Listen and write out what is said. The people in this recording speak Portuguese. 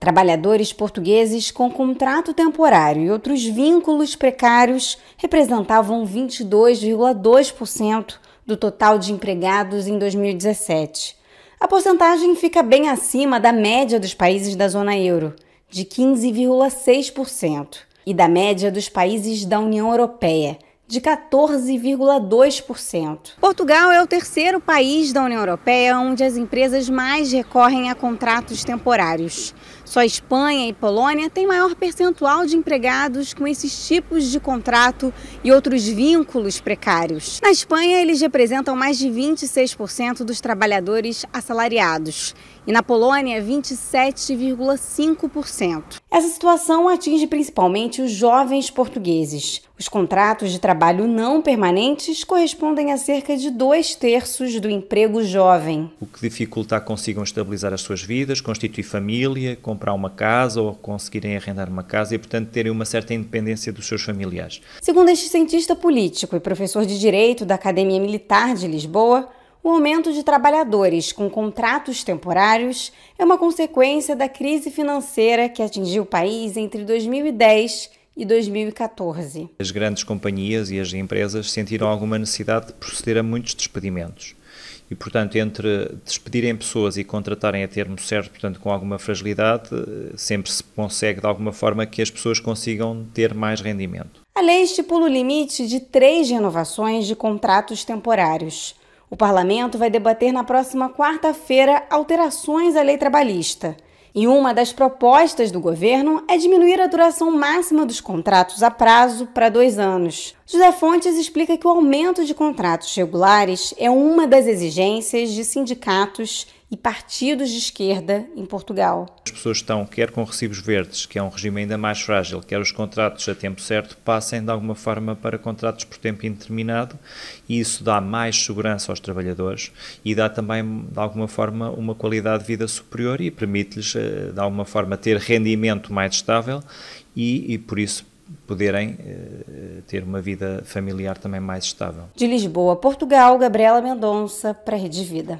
Trabalhadores portugueses com contrato temporário e outros vínculos precários representavam 22,2% do total de empregados em 2017. A porcentagem fica bem acima da média dos países da zona euro, de 15,6%, e da média dos países da União Europeia, de 14,2%. Portugal é o terceiro país da União Europeia onde as empresas mais recorrem a contratos temporários. Só Espanha e Polônia têm maior percentual de empregados com esses tipos de contrato e outros vínculos precários. Na Espanha, eles representam mais de 26% dos trabalhadores assalariados e na Polônia, 27,5%. Essa situação atinge principalmente os jovens portugueses. Os contratos de trabalho trabalho não permanentes correspondem a cerca de dois terços do emprego jovem. O que dificulta consigam estabilizar as suas vidas, constituir família, comprar uma casa ou conseguirem arrendar uma casa e, portanto, terem uma certa independência dos seus familiares. Segundo este cientista político e professor de Direito da Academia Militar de Lisboa, o aumento de trabalhadores com contratos temporários é uma consequência da crise financeira que atingiu o país entre 2010 e 2014. As grandes companhias e as empresas sentiram alguma necessidade de proceder a muitos despedimentos. E, portanto, entre despedirem pessoas e contratarem a termo certo, portanto, com alguma fragilidade, sempre se consegue de alguma forma que as pessoas consigam ter mais rendimento. A lei estipula o limite de três renovações de contratos temporários. O parlamento vai debater na próxima quarta-feira alterações à lei trabalhista. E uma das propostas do governo é diminuir a duração máxima dos contratos a prazo para dois anos. José Fontes explica que o aumento de contratos regulares é uma das exigências de sindicatos e partidos de esquerda em Portugal. As pessoas estão, quer com recibos verdes, que é um regime ainda mais frágil, quer os contratos a tempo certo, passem de alguma forma para contratos por tempo indeterminado e isso dá mais segurança aos trabalhadores e dá também, de alguma forma, uma qualidade de vida superior e permite-lhes, eh, de alguma forma, ter rendimento mais estável e, e por isso poderem eh, ter uma vida familiar também mais estável. De Lisboa, Portugal, Gabriela Mendonça, para a Rede Vida.